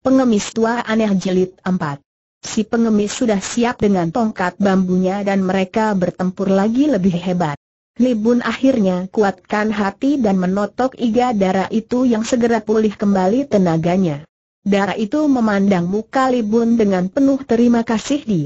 Pengemis tua aneh jilid 4 Si pengemis sudah siap dengan tongkat bambunya dan mereka bertempur lagi lebih hebat. Libun akhirnya kuatkan hati dan menotok iga darah itu yang segera pulih kembali tenaganya. Darah itu memandang muka Libun dengan penuh terima kasih di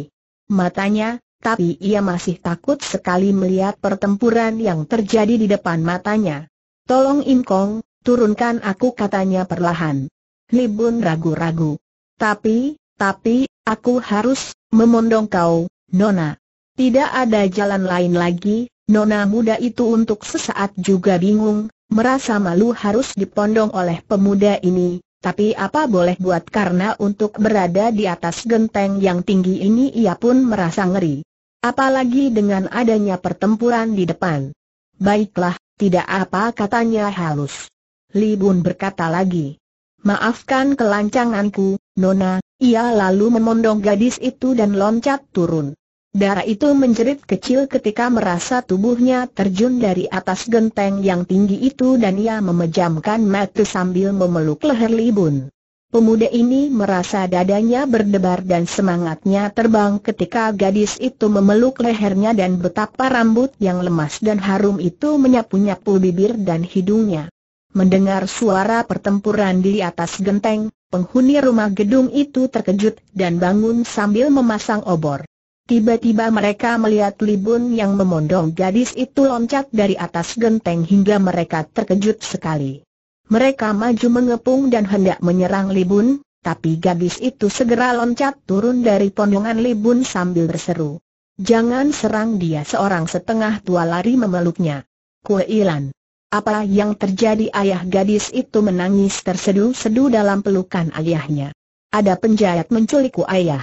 matanya, tapi ia masih takut sekali melihat pertempuran yang terjadi di depan matanya. Tolong Inkong, turunkan aku katanya perlahan. Libun ragu-ragu. Tapi, tapi, aku harus memondong kau, Nona. Tidak ada jalan lain lagi, Nona muda itu untuk sesaat juga bingung, merasa malu harus dipondong oleh pemuda ini, tapi apa boleh buat karena untuk berada di atas genteng yang tinggi ini ia pun merasa ngeri. Apalagi dengan adanya pertempuran di depan. Baiklah, tidak apa katanya halus. Li berkata lagi. Maafkan kelancanganku, Nona, ia lalu memondong gadis itu dan loncat turun. Darah itu menjerit kecil ketika merasa tubuhnya terjun dari atas genteng yang tinggi itu dan ia memejamkan mata sambil memeluk leher Libun. Pemuda ini merasa dadanya berdebar dan semangatnya terbang ketika gadis itu memeluk lehernya dan betapa rambut yang lemas dan harum itu menyapu-nyapu bibir dan hidungnya. Mendengar suara pertempuran di atas genteng, penghuni rumah gedung itu terkejut dan bangun sambil memasang obor. Tiba-tiba mereka melihat Libun yang memondong gadis itu loncat dari atas genteng hingga mereka terkejut sekali. Mereka maju mengepung dan hendak menyerang Libun, tapi gadis itu segera loncat turun dari pondongan Libun sambil berseru. Jangan serang dia seorang setengah tua lari memeluknya. Kueilan. Apa yang terjadi ayah gadis itu menangis tersedu-sedu dalam pelukan ayahnya. Ada penjahat menculikku ayah.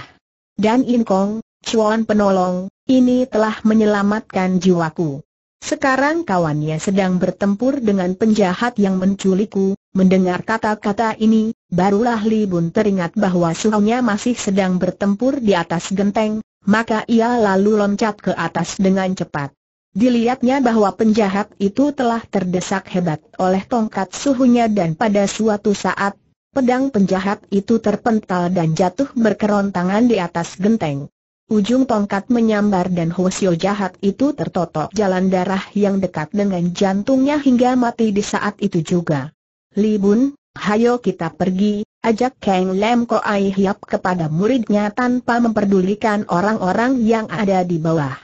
Dan Inkong, cuan penolong, ini telah menyelamatkan jiwaku. Sekarang kawannya sedang bertempur dengan penjahat yang menculikku, mendengar kata-kata ini, barulah Li Bun teringat bahwa suhunya masih sedang bertempur di atas genteng, maka ia lalu loncat ke atas dengan cepat. Dilihatnya bahwa penjahat itu telah terdesak hebat oleh tongkat suhunya dan pada suatu saat, pedang penjahat itu terpental dan jatuh berkerontangan di atas genteng. Ujung tongkat menyambar dan Hosio jahat itu tertotok jalan darah yang dekat dengan jantungnya hingga mati di saat itu juga. Li Bun, hayo kita pergi, ajak Kang Lam ai Hiap kepada muridnya tanpa memperdulikan orang-orang yang ada di bawah.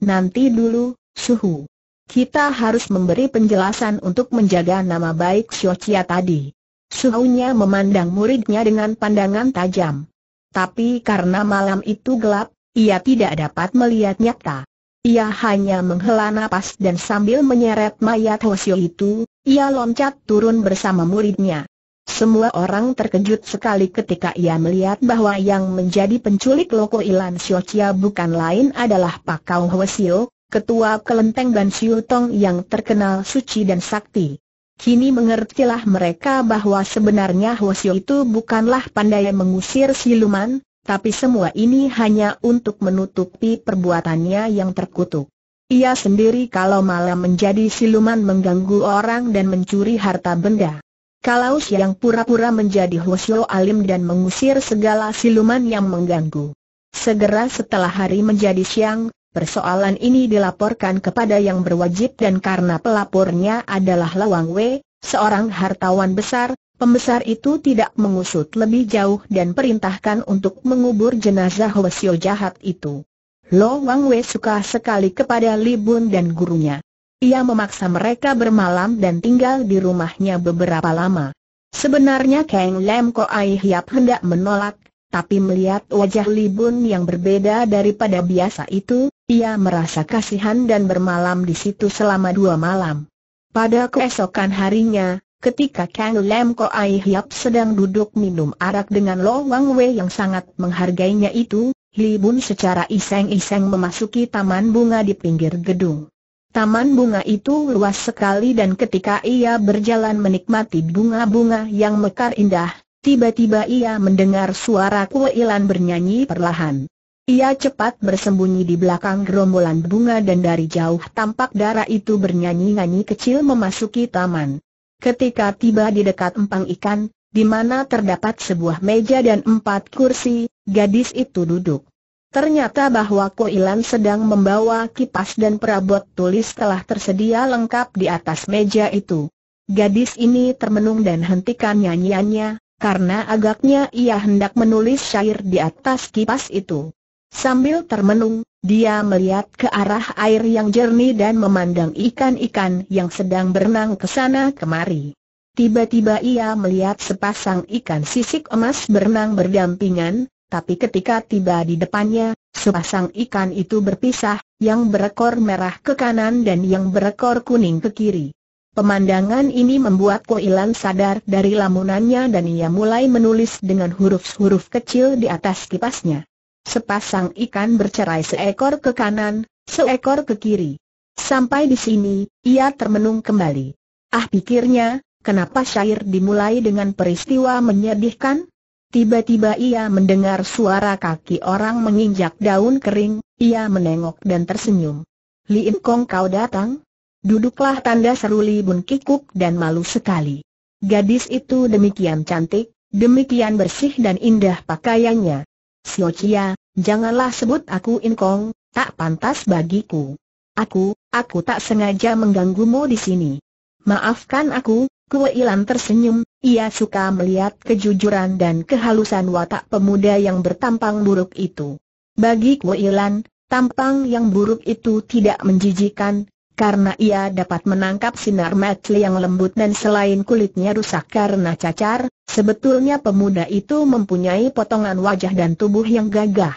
Nanti dulu, Suhu. Kita harus memberi penjelasan untuk menjaga nama baik Xiaochia tadi. Suhunya memandang muridnya dengan pandangan tajam. Tapi karena malam itu gelap, ia tidak dapat melihat nyata. Ia hanya menghela nafas dan sambil menyeret mayat Hosio itu, ia loncat turun bersama muridnya. Semua orang terkejut sekali ketika ia melihat bahwa yang menjadi penculik Loko Ilan Xiaochia bukan lain adalah Pak Kau Hwasio, ketua kelenteng Ban Siu Tong yang terkenal suci dan sakti. Kini mengertilah mereka bahwa sebenarnya Hwasyo itu bukanlah pandai mengusir siluman, tapi semua ini hanya untuk menutupi perbuatannya yang terkutuk. Ia sendiri kalau malam menjadi siluman mengganggu orang dan mencuri harta benda. Kalau siang pura-pura menjadi Hwasyo alim dan mengusir segala siluman yang mengganggu. Segera setelah hari menjadi siang, Persoalan ini dilaporkan kepada yang berwajib dan karena pelapornya adalah Lawang Wei, seorang hartawan besar, pembesar itu tidak mengusut lebih jauh dan perintahkan untuk mengubur jenazah Hwasyo jahat itu. Lawang Wei suka sekali kepada Libun dan gurunya. Ia memaksa mereka bermalam dan tinggal di rumahnya beberapa lama. Sebenarnya Kang Lam Ko Ai Hiap hendak menolak, tapi melihat wajah Libun yang berbeda daripada biasa itu, ia merasa kasihan dan bermalam di situ selama dua malam. Pada keesokan harinya, ketika Kang Lam Ko Ai Hiap sedang duduk minum arak dengan Lo Wang Wei yang sangat menghargainya itu, Libun secara iseng-iseng memasuki taman bunga di pinggir gedung. Taman bunga itu luas sekali dan ketika ia berjalan menikmati bunga-bunga yang mekar indah, Tiba-tiba ia mendengar suara Ilan bernyanyi perlahan. Ia cepat bersembunyi di belakang gerombolan bunga dan dari jauh tampak darah itu bernyanyi-nyanyi kecil memasuki taman. Ketika tiba di dekat empang ikan, di mana terdapat sebuah meja dan empat kursi, gadis itu duduk. Ternyata bahwa Ilan sedang membawa kipas dan perabot tulis telah tersedia lengkap di atas meja itu. Gadis ini termenung dan hentikan nyanyiannya, karena agaknya ia hendak menulis syair di atas kipas itu. Sambil termenung, dia melihat ke arah air yang jernih dan memandang ikan-ikan yang sedang berenang ke sana kemari. Tiba-tiba ia melihat sepasang ikan sisik emas berenang berdampingan, tapi ketika tiba di depannya, sepasang ikan itu berpisah, yang berekor merah ke kanan dan yang berekor kuning ke kiri. Pemandangan ini membuat Koilan sadar dari lamunannya dan ia mulai menulis dengan huruf-huruf kecil di atas kipasnya. Sepasang ikan bercerai seekor ke kanan, seekor ke kiri. Sampai di sini, ia termenung kembali. Ah pikirnya, kenapa syair dimulai dengan peristiwa menyedihkan? Tiba-tiba ia mendengar suara kaki orang menginjak daun kering, ia menengok dan tersenyum. Li Kong kau datang? Duduklah tanda seruli Bun kikuk dan malu sekali. Gadis itu demikian cantik, demikian bersih dan indah pakaiannya. Sio Chia, janganlah sebut aku inkong, tak pantas bagiku. Aku, aku tak sengaja mengganggumu di sini. Maafkan aku, Kue Ilan tersenyum, ia suka melihat kejujuran dan kehalusan watak pemuda yang bertampang buruk itu. Bagi Kue Ilan, tampang yang buruk itu tidak menjijikan, karena ia dapat menangkap sinar metle yang lembut dan selain kulitnya rusak karena cacar, sebetulnya pemuda itu mempunyai potongan wajah dan tubuh yang gagah.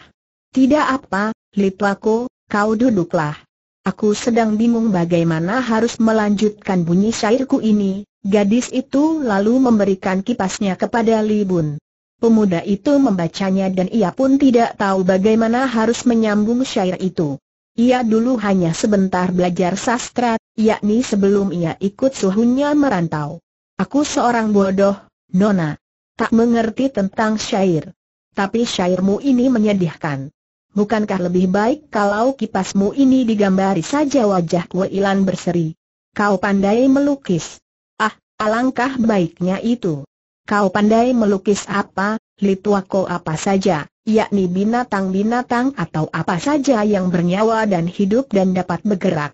Tidak apa, Lipako, kau duduklah. Aku sedang bingung bagaimana harus melanjutkan bunyi syairku ini, gadis itu lalu memberikan kipasnya kepada Libun. Pemuda itu membacanya dan ia pun tidak tahu bagaimana harus menyambung syair itu. Ia dulu hanya sebentar belajar sastra, yakni sebelum ia ikut suhunya merantau. Aku seorang bodoh, Nona. Tak mengerti tentang syair. Tapi syairmu ini menyedihkan. Bukankah lebih baik kalau kipasmu ini digambari saja wajah Ilan berseri? Kau pandai melukis. Ah, alangkah baiknya itu. Kau pandai melukis apa, Lituako apa saja yakni binatang-binatang atau apa saja yang bernyawa dan hidup dan dapat bergerak.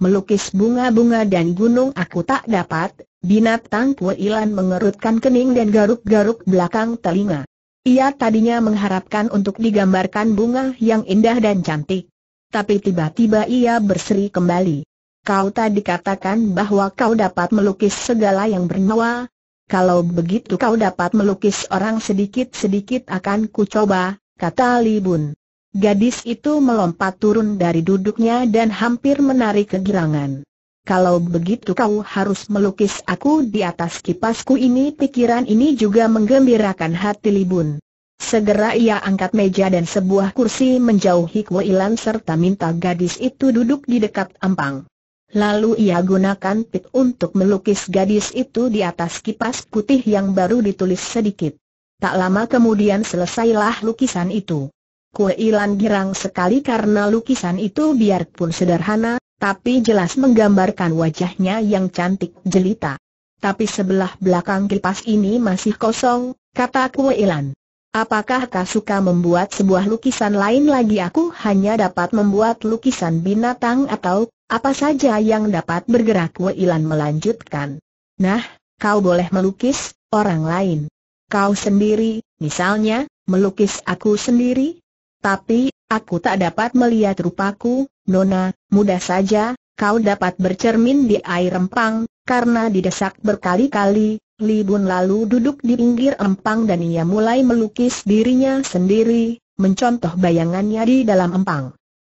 Melukis bunga-bunga dan gunung aku tak dapat, binatang Puilan mengerutkan kening dan garuk-garuk belakang telinga. Ia tadinya mengharapkan untuk digambarkan bunga yang indah dan cantik. Tapi tiba-tiba ia berseri kembali. Kau tadi katakan bahwa kau dapat melukis segala yang bernyawa, kalau begitu kau dapat melukis orang sedikit-sedikit akan ku coba, kata Li Bun. Gadis itu melompat turun dari duduknya dan hampir menarik kegirangan. Kalau begitu kau harus melukis aku di atas kipasku ini pikiran ini juga menggembirakan hati Li Bun. Segera ia angkat meja dan sebuah kursi menjauhi Kuo Ilan serta minta gadis itu duduk di dekat Ampang. Lalu ia gunakan pit untuk melukis gadis itu di atas kipas putih yang baru ditulis sedikit. Tak lama kemudian selesailah lukisan itu. Kue Ilan girang sekali karena lukisan itu biarpun sederhana, tapi jelas menggambarkan wajahnya yang cantik jelita. Tapi sebelah belakang kipas ini masih kosong, kata Kue Ilan. Apakah kau suka membuat sebuah lukisan lain lagi aku hanya dapat membuat lukisan binatang atau apa saja yang dapat bergerak Weilan melanjutkan. Nah, kau boleh melukis, orang lain. Kau sendiri, misalnya, melukis aku sendiri? Tapi, aku tak dapat melihat rupaku, Nona, mudah saja, kau dapat bercermin di air empang, karena didesak berkali-kali, Li lalu duduk di pinggir empang dan ia mulai melukis dirinya sendiri, mencontoh bayangannya di dalam empang.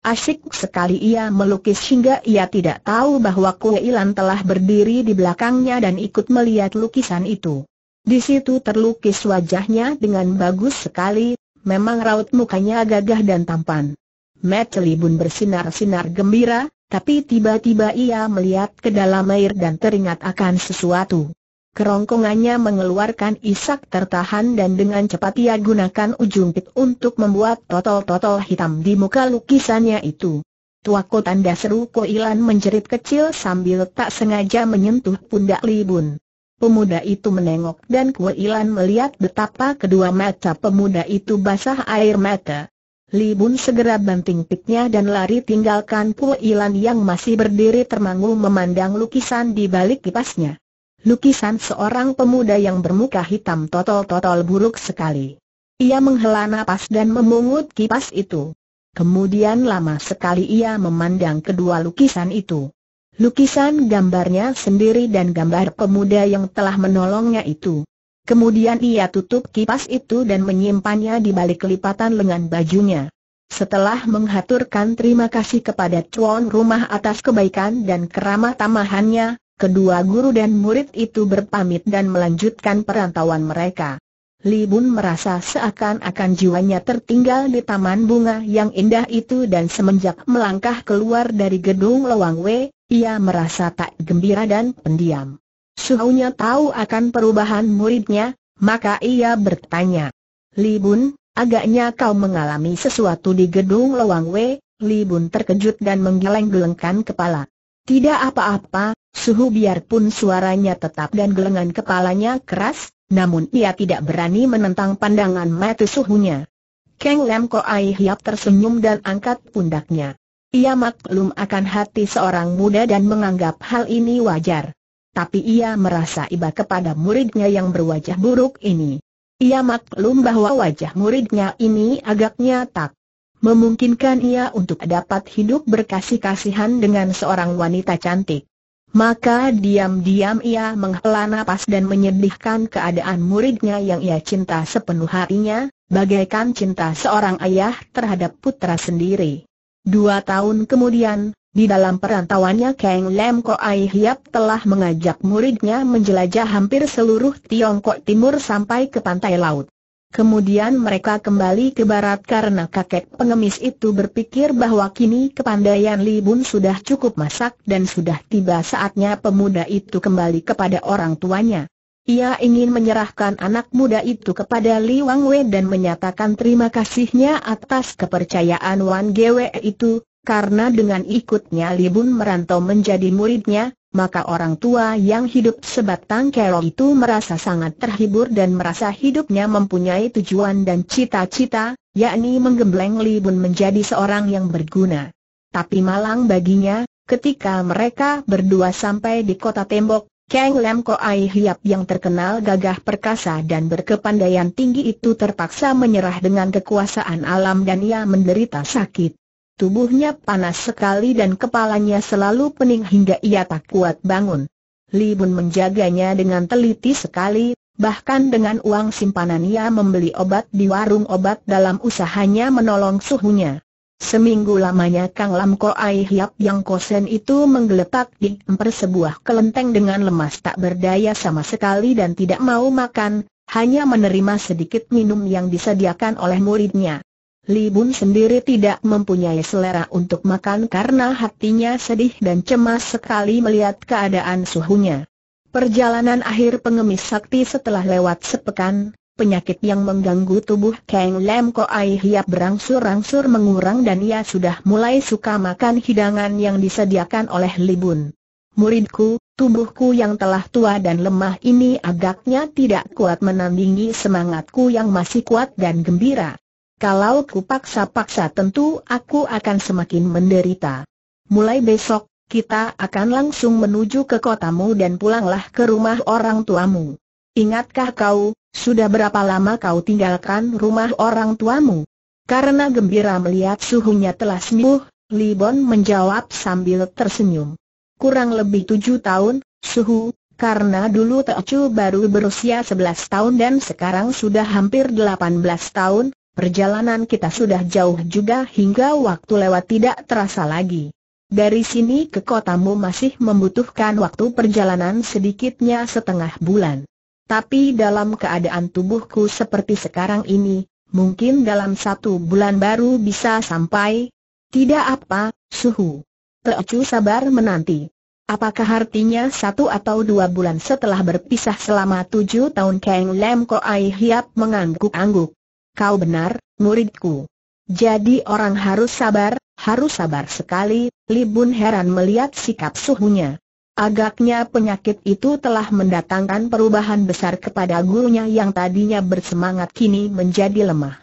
Asyik sekali ia melukis hingga ia tidak tahu bahwa Kue telah berdiri di belakangnya dan ikut melihat lukisan itu. Di situ terlukis wajahnya dengan bagus sekali, memang raut mukanya gagah dan tampan. Mata Libun bersinar-sinar gembira, tapi tiba-tiba ia melihat ke dalam air dan teringat akan sesuatu. Kerongkongannya mengeluarkan isak tertahan dan dengan cepat ia gunakan ujung pit untuk membuat totol-totol hitam di muka lukisannya itu. Tuako tanda seru Ilan menjerit kecil sambil tak sengaja menyentuh pundak Libun. Pemuda itu menengok dan Ilan melihat betapa kedua mata pemuda itu basah air mata. Li segera banting pitnya dan lari tinggalkan Ilan yang masih berdiri termangu memandang lukisan di balik kipasnya. Lukisan seorang pemuda yang bermuka hitam totol-totol buruk sekali. Ia menghela nafas dan memungut kipas itu. Kemudian lama sekali ia memandang kedua lukisan itu. Lukisan gambarnya sendiri dan gambar pemuda yang telah menolongnya itu. Kemudian ia tutup kipas itu dan menyimpannya di balik lipatan lengan bajunya. Setelah menghaturkan terima kasih kepada tuan rumah atas kebaikan dan keramah tamahannya, Kedua guru dan murid itu berpamit dan melanjutkan perantauan mereka. Li Bun merasa seakan-akan jiwanya tertinggal di taman bunga yang indah itu dan semenjak melangkah keluar dari gedung Lewang Wei, ia merasa tak gembira dan pendiam. Suhunya tahu akan perubahan muridnya, maka ia bertanya. Li Bun, agaknya kau mengalami sesuatu di gedung Lewang Wei, Li Bun terkejut dan menggeleng-gelengkan kepala. Tidak apa-apa, suhu biarpun suaranya tetap dan gelengan kepalanya keras, namun ia tidak berani menentang pandangan mata suhunya. Kang Lam Ko Ai Hiap tersenyum dan angkat pundaknya. Ia maklum akan hati seorang muda dan menganggap hal ini wajar. Tapi ia merasa iba kepada muridnya yang berwajah buruk ini. Ia maklum bahwa wajah muridnya ini agaknya tak memungkinkan ia untuk dapat hidup berkasih-kasihan dengan seorang wanita cantik. Maka diam-diam ia menghela napas dan menyedihkan keadaan muridnya yang ia cinta sepenuh hatinya, bagaikan cinta seorang ayah terhadap putra sendiri. Dua tahun kemudian, di dalam perantauannya Kang Lam Ai Hiap telah mengajak muridnya menjelajah hampir seluruh Tiongkok Timur sampai ke pantai laut. Kemudian mereka kembali ke barat karena kakek pengemis itu berpikir bahwa kini kepandaian Li Bun sudah cukup masak dan sudah tiba saatnya pemuda itu kembali kepada orang tuanya. Ia ingin menyerahkan anak muda itu kepada Li Wang Wei dan menyatakan terima kasihnya atas kepercayaan Wan Gwe itu, karena dengan ikutnya Li Bun merantau menjadi muridnya, maka orang tua yang hidup sebatang kero itu merasa sangat terhibur dan merasa hidupnya mempunyai tujuan dan cita-cita, yakni menggembleng Li menjadi seorang yang berguna. Tapi malang baginya, ketika mereka berdua sampai di kota tembok, Kang Lam Koai Hiap yang terkenal gagah perkasa dan berkepandaian tinggi itu terpaksa menyerah dengan kekuasaan alam dan ia menderita sakit. Tubuhnya panas sekali dan kepalanya selalu pening hingga ia tak kuat bangun. Li Bun menjaganya dengan teliti sekali, bahkan dengan uang simpanan ia membeli obat di warung obat dalam usahanya menolong suhunya. Seminggu lamanya Kang Lam Ai Hiap yang kosen itu menggeletak di emper sebuah kelenteng dengan lemas tak berdaya sama sekali dan tidak mau makan, hanya menerima sedikit minum yang disediakan oleh muridnya. Li Bun sendiri tidak mempunyai selera untuk makan karena hatinya sedih dan cemas sekali melihat keadaan suhunya. Perjalanan akhir pengemis sakti setelah lewat sepekan, penyakit yang mengganggu tubuh Kang Lam Ai Hiap berangsur-angsur mengurang dan ia sudah mulai suka makan hidangan yang disediakan oleh Libun. Muridku, tubuhku yang telah tua dan lemah ini agaknya tidak kuat menandingi semangatku yang masih kuat dan gembira. Kalau kupaksa-paksa tentu aku akan semakin menderita. Mulai besok, kita akan langsung menuju ke kotamu dan pulanglah ke rumah orang tuamu. Ingatkah kau, sudah berapa lama kau tinggalkan rumah orang tuamu? Karena gembira melihat suhunya telah sembuh, Libon menjawab sambil tersenyum. Kurang lebih tujuh tahun, suhu, karena dulu Teocu baru berusia sebelas tahun dan sekarang sudah hampir delapan belas tahun, Perjalanan kita sudah jauh juga hingga waktu lewat tidak terasa lagi. Dari sini ke kotamu masih membutuhkan waktu perjalanan sedikitnya setengah bulan. Tapi dalam keadaan tubuhku seperti sekarang ini, mungkin dalam satu bulan baru bisa sampai. Tidak apa, suhu. Teocu sabar menanti. Apakah artinya satu atau dua bulan setelah berpisah selama tujuh tahun Kang Ko Ai Hiap mengangguk-angguk? kau benar, muridku. Jadi orang harus sabar, harus sabar sekali, Libun heran melihat sikap suhunya. Agaknya penyakit itu telah mendatangkan perubahan besar kepada gurunya yang tadinya bersemangat kini menjadi lemah.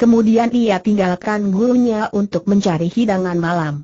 Kemudian ia tinggalkan gurunya untuk mencari hidangan malam.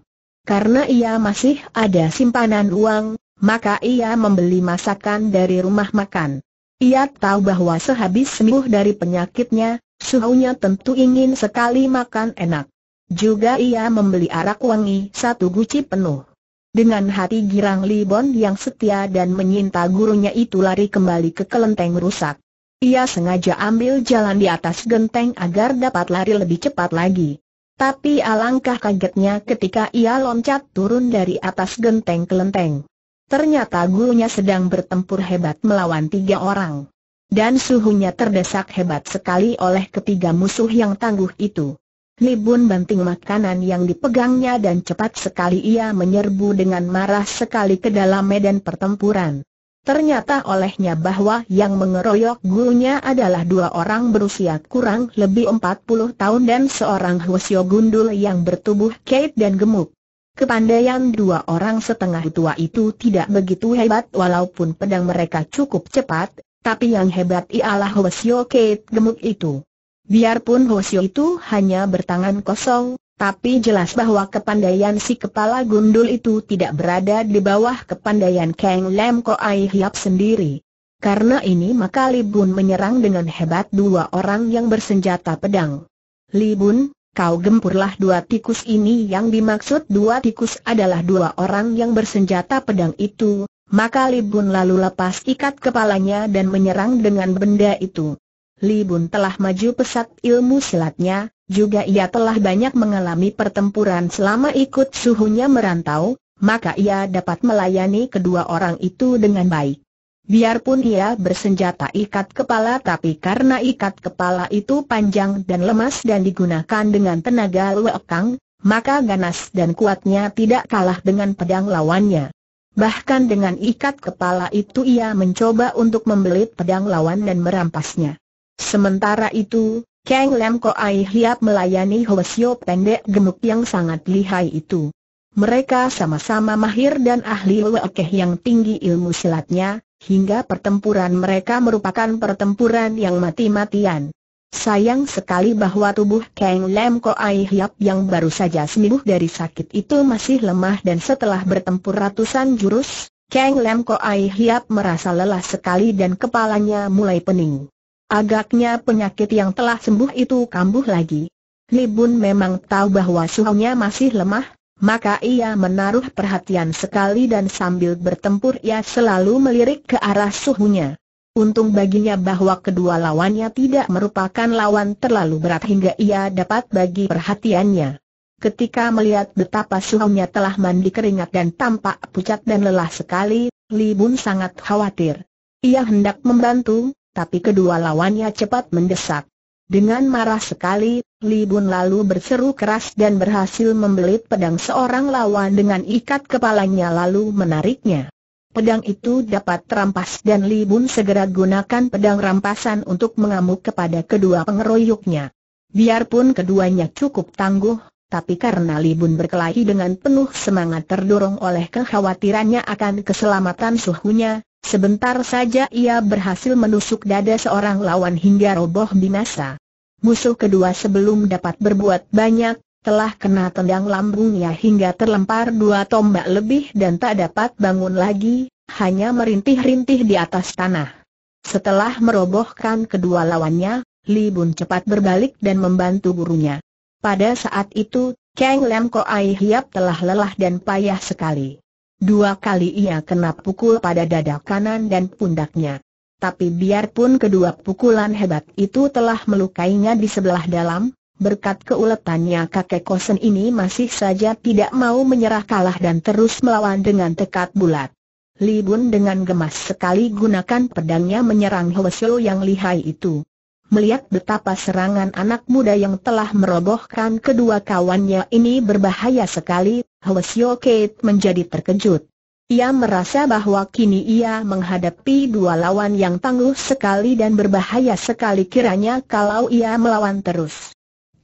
Karena ia masih ada simpanan uang, maka ia membeli masakan dari rumah makan. Ia tahu bahwa sehabis sembuh dari penyakitnya, Suhunya tentu ingin sekali makan enak. Juga ia membeli arak wangi satu guci penuh. Dengan hati girang Libon yang setia dan menyinta gurunya itu lari kembali ke kelenteng rusak. Ia sengaja ambil jalan di atas genteng agar dapat lari lebih cepat lagi. Tapi alangkah kagetnya ketika ia loncat turun dari atas genteng kelenteng. Ternyata gurunya sedang bertempur hebat melawan tiga orang dan suhunya terdesak hebat sekali oleh ketiga musuh yang tangguh itu. Libun banting makanan yang dipegangnya dan cepat sekali ia menyerbu dengan marah sekali ke dalam medan pertempuran. Ternyata olehnya bahwa yang mengeroyok gurunya adalah dua orang berusia kurang lebih 40 tahun dan seorang Hwasyo gundul yang bertubuh keit dan gemuk. Kepandaian dua orang setengah tua itu tidak begitu hebat walaupun pedang mereka cukup cepat, tapi yang hebat ialah Hwasyo Kate gemuk itu. Biarpun Hwasyo itu hanya bertangan kosong, tapi jelas bahwa kepandaian si kepala gundul itu tidak berada di bawah kepandaian Kang Lam Ai Hiap sendiri. Karena ini maka Li Bun menyerang dengan hebat dua orang yang bersenjata pedang. Li Bun, kau gempurlah dua tikus ini yang dimaksud dua tikus adalah dua orang yang bersenjata pedang itu, maka Libun lalu lepas ikat kepalanya dan menyerang dengan benda itu. Libun telah maju pesat ilmu silatnya, juga ia telah banyak mengalami pertempuran selama ikut suhunya merantau, maka ia dapat melayani kedua orang itu dengan baik. Biarpun ia bersenjata ikat kepala tapi karena ikat kepala itu panjang dan lemas dan digunakan dengan tenaga luekang, maka ganas dan kuatnya tidak kalah dengan pedang lawannya. Bahkan dengan ikat kepala itu ia mencoba untuk membelit pedang lawan dan merampasnya. Sementara itu, Kang Lam Ko Aih Hiap melayani Hoesio pendek gemuk yang sangat lihai itu. Mereka sama-sama mahir dan ahli Okeh yang tinggi ilmu silatnya, hingga pertempuran mereka merupakan pertempuran yang mati-matian. Sayang sekali bahwa tubuh Kang Lam Ko Ai Hiap yang baru saja sembuh dari sakit itu masih lemah dan setelah bertempur ratusan jurus, Kang Lam Ko Ai Hiap merasa lelah sekali dan kepalanya mulai pening. Agaknya penyakit yang telah sembuh itu kambuh lagi. Li Bun memang tahu bahwa suhunya masih lemah, maka ia menaruh perhatian sekali dan sambil bertempur ia selalu melirik ke arah suhunya. Untung baginya bahwa kedua lawannya tidak merupakan lawan terlalu berat hingga ia dapat bagi perhatiannya. Ketika melihat betapa suhunya telah mandi keringat dan tampak pucat dan lelah sekali, Li Bun sangat khawatir. Ia hendak membantu, tapi kedua lawannya cepat mendesak. Dengan marah sekali, Li Bun lalu berseru keras dan berhasil membelit pedang seorang lawan dengan ikat kepalanya lalu menariknya. Pedang itu dapat terampas dan Li Bun segera gunakan pedang rampasan untuk mengamuk kepada kedua pengeroyoknya. Biarpun keduanya cukup tangguh, tapi karena Li Bun berkelahi dengan penuh semangat terdorong oleh kekhawatirannya akan keselamatan suhunya, sebentar saja ia berhasil menusuk dada seorang lawan hingga roboh binasa. Musuh kedua sebelum dapat berbuat banyak, telah kena tendang lambungnya hingga terlempar dua tombak lebih dan tak dapat bangun lagi, hanya merintih-rintih di atas tanah. Setelah merobohkan kedua lawannya, Li Bun cepat berbalik dan membantu gurunya. Pada saat itu, Kang Lam Ai Hiap telah lelah dan payah sekali. Dua kali ia kena pukul pada dada kanan dan pundaknya. Tapi biarpun kedua pukulan hebat itu telah melukainya di sebelah dalam, Berkat keuletannya kakek kosen ini masih saja tidak mau menyerah kalah dan terus melawan dengan tekad bulat. Li Bun dengan gemas sekali gunakan pedangnya menyerang Hwasyo yang lihai itu. Melihat betapa serangan anak muda yang telah merobohkan kedua kawannya ini berbahaya sekali, Hwasyo Kate menjadi terkejut. Ia merasa bahwa kini ia menghadapi dua lawan yang tangguh sekali dan berbahaya sekali kiranya kalau ia melawan terus.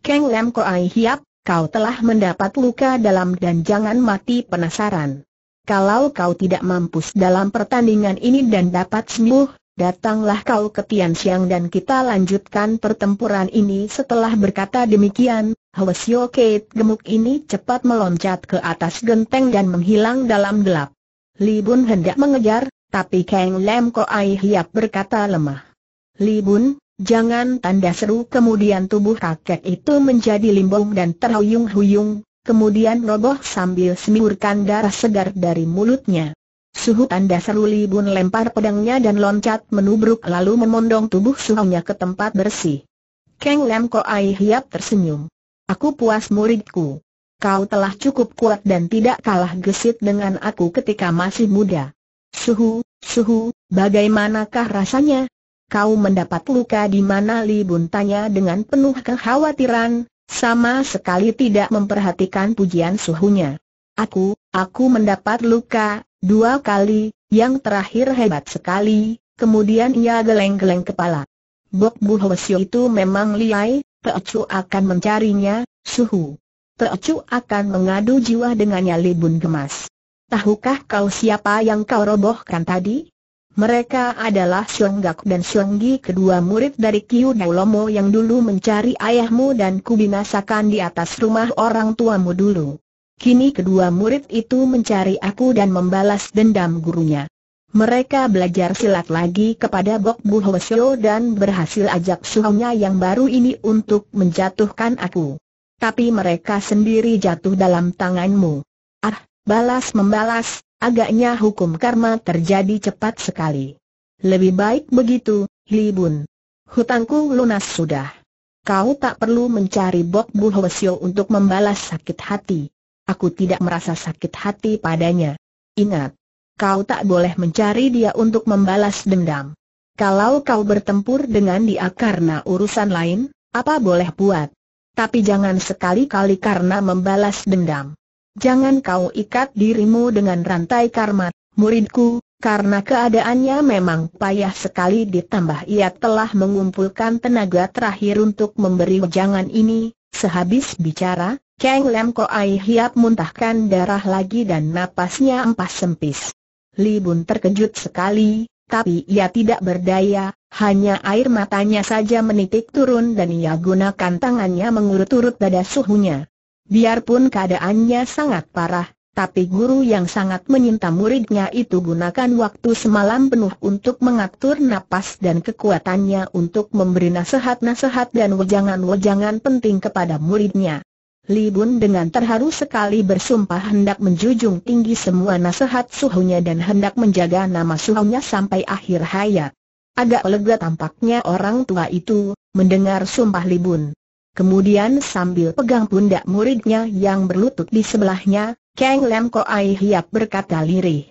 Keng Lam Ai Hiap, kau telah mendapat luka dalam dan jangan mati penasaran. Kalau kau tidak mampus dalam pertandingan ini dan dapat sembuh, datanglah kau ke Tian Xiang dan kita lanjutkan pertempuran ini setelah berkata demikian, Hwasyo Kate gemuk ini cepat meloncat ke atas genteng dan menghilang dalam gelap. Li Bun hendak mengejar, tapi Keng Lam Ai Hiap berkata lemah. Li Bun, Jangan tanda seru kemudian tubuh kakek itu menjadi limbung dan terhuyung-huyung, kemudian roboh sambil semiurkan darah segar dari mulutnya. Suhu tanda seru libun lempar pedangnya dan loncat menubruk lalu memondong tubuh suhunya ke tempat bersih. Keng Ko Ai Hiap tersenyum. Aku puas muridku. Kau telah cukup kuat dan tidak kalah gesit dengan aku ketika masih muda. Suhu, suhu, bagaimanakah rasanya? kau mendapat luka di mana Li Bun tanya dengan penuh kekhawatiran, sama sekali tidak memperhatikan pujian suhunya. Aku, aku mendapat luka, dua kali, yang terakhir hebat sekali, kemudian ia geleng-geleng kepala. Bok Bu Hwasyo itu memang liai, Chu akan mencarinya, suhu. Chu akan mengadu jiwa dengannya Li Bun gemas. Tahukah kau siapa yang kau robohkan tadi? Mereka adalah Sionggak dan Sionggi kedua murid dari Kiu Naulomo yang dulu mencari ayahmu dan kubinasakan di atas rumah orang tuamu dulu. Kini kedua murid itu mencari aku dan membalas dendam gurunya. Mereka belajar silat lagi kepada Bok Bu Hwasyo dan berhasil ajak suhunya yang baru ini untuk menjatuhkan aku. Tapi mereka sendiri jatuh dalam tanganmu. Ah, balas membalas, Agaknya hukum karma terjadi cepat sekali. Lebih baik begitu, Li Bun. Hutangku lunas sudah. Kau tak perlu mencari Bok Bu untuk membalas sakit hati. Aku tidak merasa sakit hati padanya. Ingat, kau tak boleh mencari dia untuk membalas dendam. Kalau kau bertempur dengan dia karena urusan lain, apa boleh buat? Tapi jangan sekali-kali karena membalas dendam jangan kau ikat dirimu dengan rantai karma, muridku, karena keadaannya memang payah sekali ditambah ia telah mengumpulkan tenaga terakhir untuk memberi wejangan ini, sehabis bicara, Kang Lam Koai Hiap muntahkan darah lagi dan napasnya empas sempis. Li Bun terkejut sekali, tapi ia tidak berdaya, hanya air matanya saja menitik turun dan ia gunakan tangannya mengurut-urut dada suhunya. Biarpun keadaannya sangat parah, tapi guru yang sangat menyinta muridnya itu gunakan waktu semalam penuh untuk mengatur napas dan kekuatannya untuk memberi nasihat-nasihat dan wejangan-wejangan penting kepada muridnya. Libun dengan terharu sekali bersumpah hendak menjunjung tinggi semua nasihat suhunya dan hendak menjaga nama suhunya sampai akhir hayat. Agak lega tampaknya orang tua itu, mendengar sumpah Libun. Kemudian sambil pegang pundak muridnya yang berlutut di sebelahnya, Kang Lam Koai Hiap berkata lirih.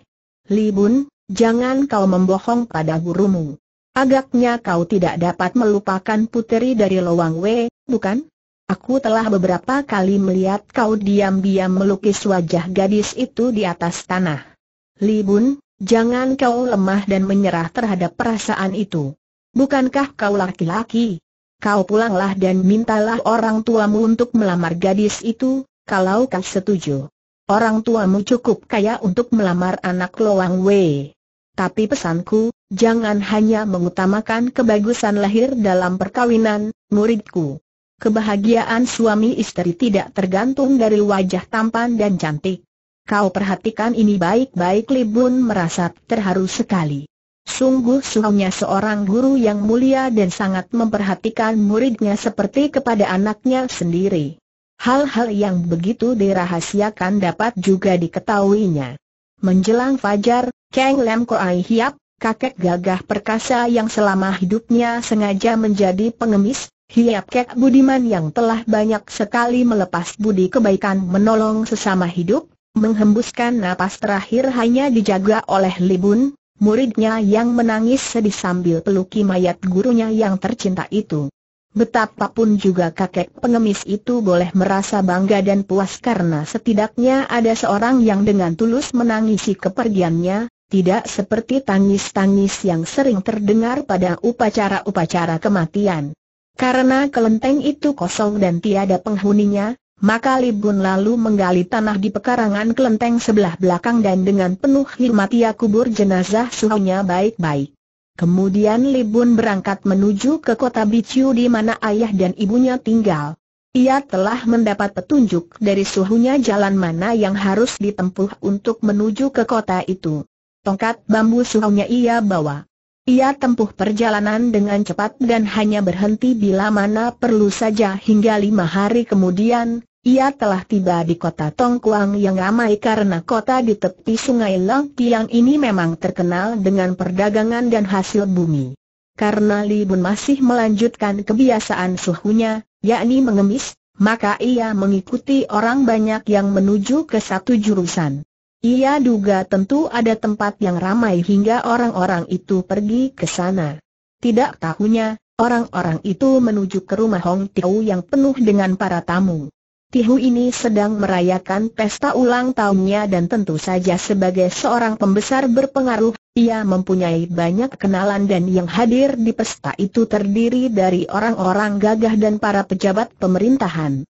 Li Bun, jangan kau membohong pada gurumu. Agaknya kau tidak dapat melupakan puteri dari Loang Wei, bukan? Aku telah beberapa kali melihat kau diam-diam melukis wajah gadis itu di atas tanah. Li Bun, jangan kau lemah dan menyerah terhadap perasaan itu. Bukankah kau laki-laki? kau pulanglah dan mintalah orang tuamu untuk melamar gadis itu, kalau kau setuju. Orang tuamu cukup kaya untuk melamar anak Loang Wei. Tapi pesanku, jangan hanya mengutamakan kebagusan lahir dalam perkawinan, muridku. Kebahagiaan suami istri tidak tergantung dari wajah tampan dan cantik. Kau perhatikan ini baik-baik Libun merasa terharu sekali. Sungguh suhunya seorang guru yang mulia dan sangat memperhatikan muridnya seperti kepada anaknya sendiri. Hal-hal yang begitu dirahasiakan dapat juga diketahuinya. Menjelang fajar, Kang Lam Koai Hiap, kakek gagah perkasa yang selama hidupnya sengaja menjadi pengemis, Hiap Kek Budiman yang telah banyak sekali melepas budi kebaikan menolong sesama hidup, menghembuskan napas terakhir hanya dijaga oleh Libun, Muridnya yang menangis sedih sambil peluki mayat gurunya yang tercinta itu. Betapapun juga kakek pengemis itu boleh merasa bangga dan puas karena setidaknya ada seorang yang dengan tulus menangisi kepergiannya, tidak seperti tangis-tangis yang sering terdengar pada upacara-upacara kematian. Karena kelenteng itu kosong dan tiada penghuninya, maka Libun lalu menggali tanah di pekarangan kelenteng sebelah belakang dan dengan penuh hikmat ia kubur jenazah suhunya baik-baik. Kemudian Libun berangkat menuju ke kota Biciu di mana ayah dan ibunya tinggal. Ia telah mendapat petunjuk dari suhunya jalan mana yang harus ditempuh untuk menuju ke kota itu. Tongkat bambu suhunya ia bawa. Ia tempuh perjalanan dengan cepat dan hanya berhenti bila mana perlu saja hingga lima hari kemudian, ia telah tiba di kota Tongkuang yang ramai karena kota di tepi sungai Lang Piang ini memang terkenal dengan perdagangan dan hasil bumi. Karena Li Bun masih melanjutkan kebiasaan suhunya, yakni mengemis, maka ia mengikuti orang banyak yang menuju ke satu jurusan. Ia duga tentu ada tempat yang ramai hingga orang-orang itu pergi ke sana. Tidak tahunya, orang-orang itu menuju ke rumah Hong Tiu yang penuh dengan para tamu. Tihu ini sedang merayakan pesta ulang tahunnya dan tentu saja sebagai seorang pembesar berpengaruh, ia mempunyai banyak kenalan dan yang hadir di pesta itu terdiri dari orang-orang gagah dan para pejabat pemerintahan.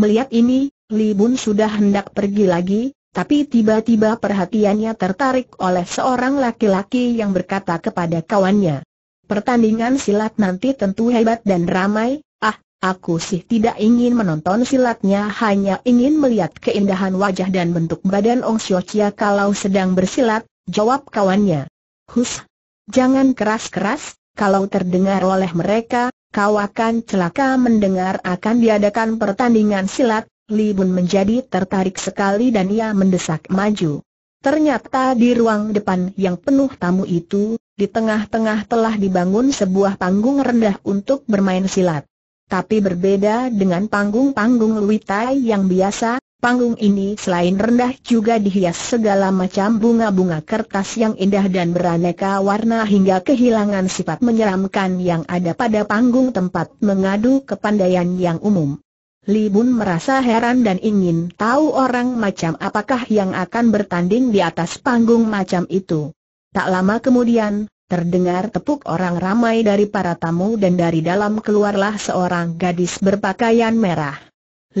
Melihat ini, Li Bun sudah hendak pergi lagi, tapi tiba-tiba perhatiannya tertarik oleh seorang laki-laki yang berkata kepada kawannya. Pertandingan silat nanti tentu hebat dan ramai, ah, aku sih tidak ingin menonton silatnya hanya ingin melihat keindahan wajah dan bentuk badan Ong Sio kalau sedang bersilat, jawab kawannya. Hus, jangan keras-keras, kalau terdengar oleh mereka, kau akan celaka mendengar akan diadakan pertandingan silat, Li Bun menjadi tertarik sekali dan ia mendesak maju. Ternyata di ruang depan yang penuh tamu itu, di tengah-tengah telah dibangun sebuah panggung rendah untuk bermain silat. Tapi berbeda dengan panggung-panggung Luitai yang biasa, panggung ini selain rendah juga dihias segala macam bunga-bunga kertas yang indah dan beraneka warna hingga kehilangan sifat menyeramkan yang ada pada panggung tempat mengadu kepandaian yang umum. Li Bun merasa heran dan ingin tahu orang macam apakah yang akan bertanding di atas panggung macam itu. Tak lama kemudian, terdengar tepuk orang ramai dari para tamu dan dari dalam keluarlah seorang gadis berpakaian merah.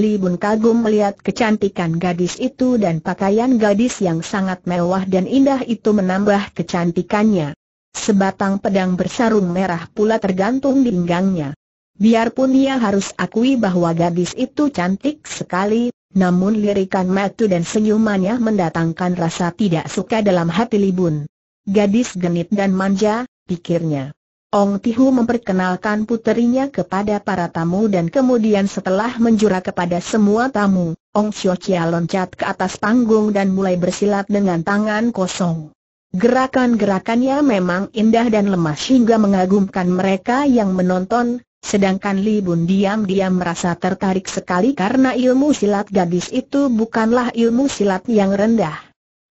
Li Bun kagum melihat kecantikan gadis itu dan pakaian gadis yang sangat mewah dan indah itu menambah kecantikannya. Sebatang pedang bersarung merah pula tergantung di pinggangnya. Biarpun ia harus akui bahwa gadis itu cantik sekali, namun lirikan matu dan senyumannya mendatangkan rasa tidak suka dalam hati Libun. Gadis genit dan manja, pikirnya. Ong Tihu memperkenalkan puterinya kepada para tamu dan kemudian setelah menjura kepada semua tamu, Ong Xiu Chia loncat ke atas panggung dan mulai bersilat dengan tangan kosong. Gerakan-gerakannya memang indah dan lemas hingga mengagumkan mereka yang menonton, Sedangkan Li Bun diam-diam merasa tertarik sekali karena ilmu silat gadis itu bukanlah ilmu silat yang rendah.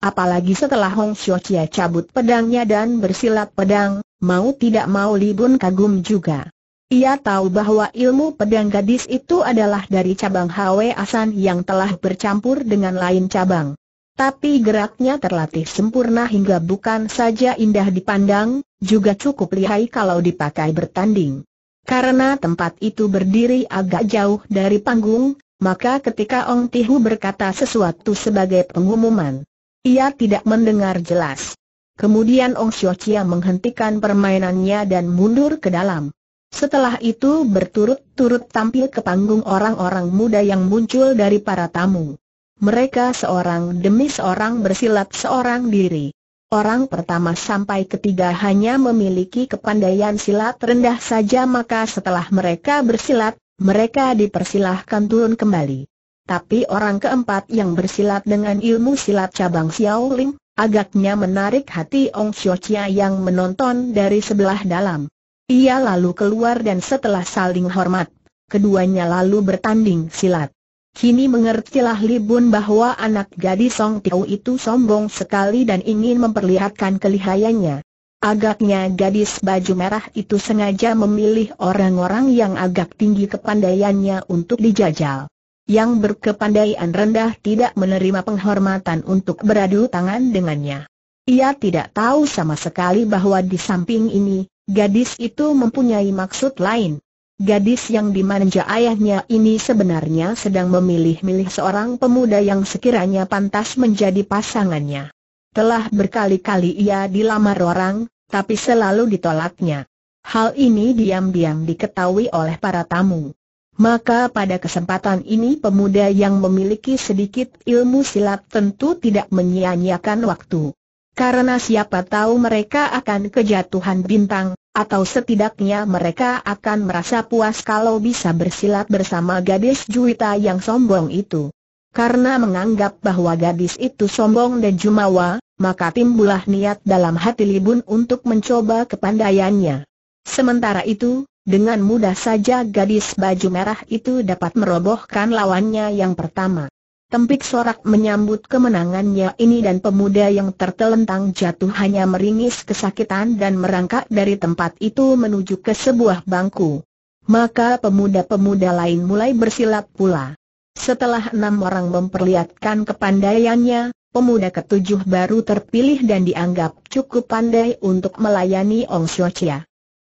Apalagi setelah Hong Xiu Chia cabut pedangnya dan bersilat pedang, mau tidak mau Li Bun kagum juga. Ia tahu bahwa ilmu pedang gadis itu adalah dari cabang Hwe Asan yang telah bercampur dengan lain cabang. Tapi geraknya terlatih sempurna hingga bukan saja indah dipandang, juga cukup lihai kalau dipakai bertanding. Karena tempat itu berdiri agak jauh dari panggung, maka ketika Ong Tihu berkata sesuatu sebagai pengumuman, ia tidak mendengar jelas. Kemudian Ong Xiao Chia menghentikan permainannya dan mundur ke dalam. Setelah itu berturut-turut tampil ke panggung orang-orang muda yang muncul dari para tamu. Mereka seorang demi seorang bersilat seorang diri. Orang pertama sampai ketiga hanya memiliki kepandaian silat rendah saja maka setelah mereka bersilat, mereka dipersilahkan turun kembali. Tapi orang keempat yang bersilat dengan ilmu silat cabang Xiaoling, agaknya menarik hati Ong Xiochia yang menonton dari sebelah dalam. Ia lalu keluar dan setelah saling hormat, keduanya lalu bertanding silat. Kini mengertilah Li Bun bahwa anak gadis Song Tiau itu sombong sekali dan ingin memperlihatkan kelihayannya. Agaknya gadis baju merah itu sengaja memilih orang-orang yang agak tinggi kepandaiannya untuk dijajal. Yang berkepandaian rendah tidak menerima penghormatan untuk beradu tangan dengannya. Ia tidak tahu sama sekali bahwa di samping ini, gadis itu mempunyai maksud lain. Gadis yang dimanja ayahnya ini sebenarnya sedang memilih-milih seorang pemuda yang sekiranya pantas menjadi pasangannya. Telah berkali-kali ia dilamar orang, tapi selalu ditolaknya. Hal ini diam-diam diketahui oleh para tamu. Maka pada kesempatan ini pemuda yang memiliki sedikit ilmu silat tentu tidak menyia-nyiakan waktu. Karena siapa tahu mereka akan kejatuhan bintang, atau setidaknya mereka akan merasa puas kalau bisa bersilat bersama gadis juwita yang sombong itu. Karena menganggap bahwa gadis itu sombong dan jumawa, maka timbulah niat dalam hati Libun untuk mencoba kepandaiannya. Sementara itu, dengan mudah saja gadis baju merah itu dapat merobohkan lawannya yang pertama. Tempik sorak menyambut kemenangannya ini dan pemuda yang tertelentang jatuh hanya meringis kesakitan dan merangkak dari tempat itu menuju ke sebuah bangku. Maka pemuda-pemuda lain mulai bersilat pula. Setelah enam orang memperlihatkan kepandaiannya, pemuda ketujuh baru terpilih dan dianggap cukup pandai untuk melayani Ong Xiu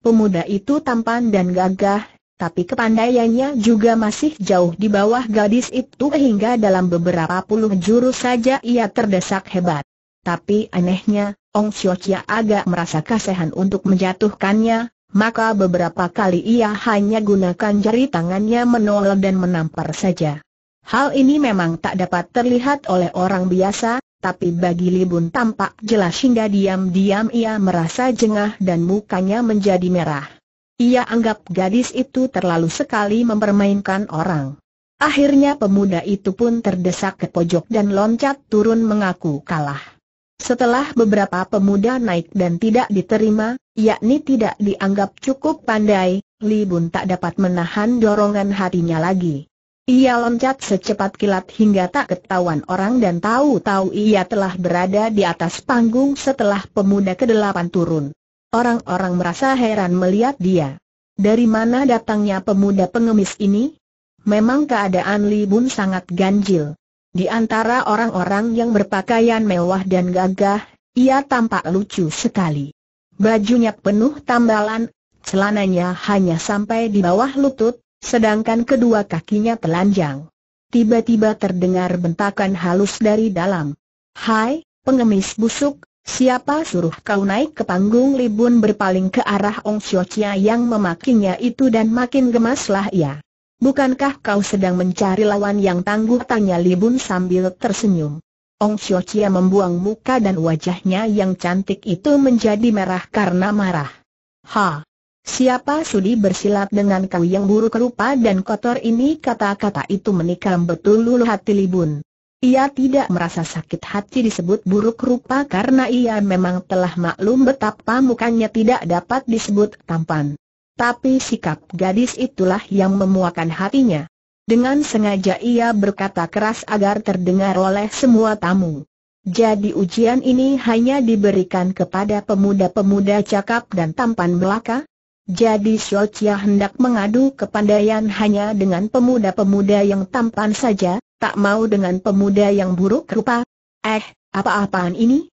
Pemuda itu tampan dan gagah tapi kepandaiannya juga masih jauh di bawah gadis itu hingga dalam beberapa puluh jurus saja ia terdesak hebat. Tapi anehnya, Ong Siochia agak merasa kasihan untuk menjatuhkannya, maka beberapa kali ia hanya gunakan jari tangannya menolak dan menampar saja. Hal ini memang tak dapat terlihat oleh orang biasa, tapi bagi Libun tampak jelas hingga diam-diam ia merasa jengah dan mukanya menjadi merah. Ia anggap gadis itu terlalu sekali mempermainkan orang. Akhirnya pemuda itu pun terdesak ke pojok dan loncat turun mengaku kalah. Setelah beberapa pemuda naik dan tidak diterima, yakni tidak dianggap cukup pandai, Li Bun tak dapat menahan dorongan hatinya lagi. Ia loncat secepat kilat hingga tak ketahuan orang dan tahu-tahu ia telah berada di atas panggung setelah pemuda kedelapan turun. Orang-orang merasa heran melihat dia. Dari mana datangnya pemuda pengemis ini? Memang keadaan Li Bun sangat ganjil. Di antara orang-orang yang berpakaian mewah dan gagah, ia tampak lucu sekali. Bajunya penuh tambalan, celananya hanya sampai di bawah lutut, sedangkan kedua kakinya telanjang. Tiba-tiba terdengar bentakan halus dari dalam. Hai, pengemis busuk, Siapa suruh kau naik ke panggung Libun berpaling ke arah Ong Sio Chia yang memakinya itu dan makin gemaslah ia. Bukankah kau sedang mencari lawan yang tangguh tanya Libun sambil tersenyum. Ong Sio membuang muka dan wajahnya yang cantik itu menjadi merah karena marah. Ha! Siapa sudi bersilat dengan kau yang buruk rupa dan kotor ini kata-kata itu menikam betul lulu hati libun. Ia tidak merasa sakit hati disebut buruk rupa karena ia memang telah maklum betapa mukanya tidak dapat disebut tampan. Tapi sikap gadis itulah yang memuakan hatinya. Dengan sengaja ia berkata keras agar terdengar oleh semua tamu. Jadi ujian ini hanya diberikan kepada pemuda-pemuda cakap dan tampan belaka? Jadi Xiao hendak mengadu kepandaian hanya dengan pemuda-pemuda yang tampan saja? tak mau dengan pemuda yang buruk rupa. Eh, apa-apaan ini?